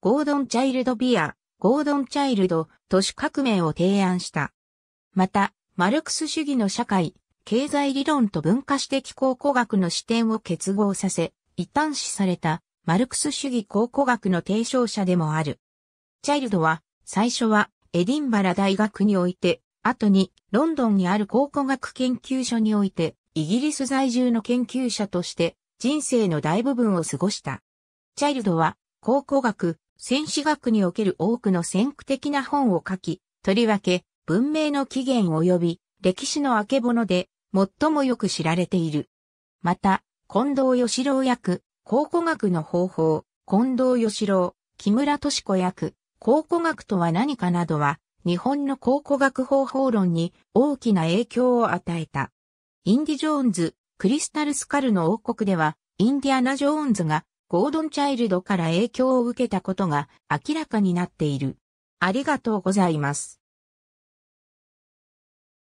ゴードン・チャイルド・ビア、ゴードン・チャイルド、都市革命を提案した。また、マルクス主義の社会、経済理論と文化史的考古学の視点を結合させ、一端視されたマルクス主義考古学の提唱者でもある。チャイルドは、最初はエディンバラ大学において、後にロンドンにある考古学研究所において、イギリス在住の研究者として人生の大部分を過ごした。チャイルドは考古学、戦史学における多くの先駆的な本を書き、とりわけ、文明の起源及び歴史の明け物で、最もよく知られている。また、近藤義郎役、考古学の方法、近藤義郎、木村敏子役、考古学とは何かなどは、日本の考古学方法論に大きな影響を与えた。インディ・ジョーンズ、クリスタルスカルの王国では、インディアナ・ジョーンズがゴードン・チャイルドから影響を受けたことが明らかになっている。ありがとうございます。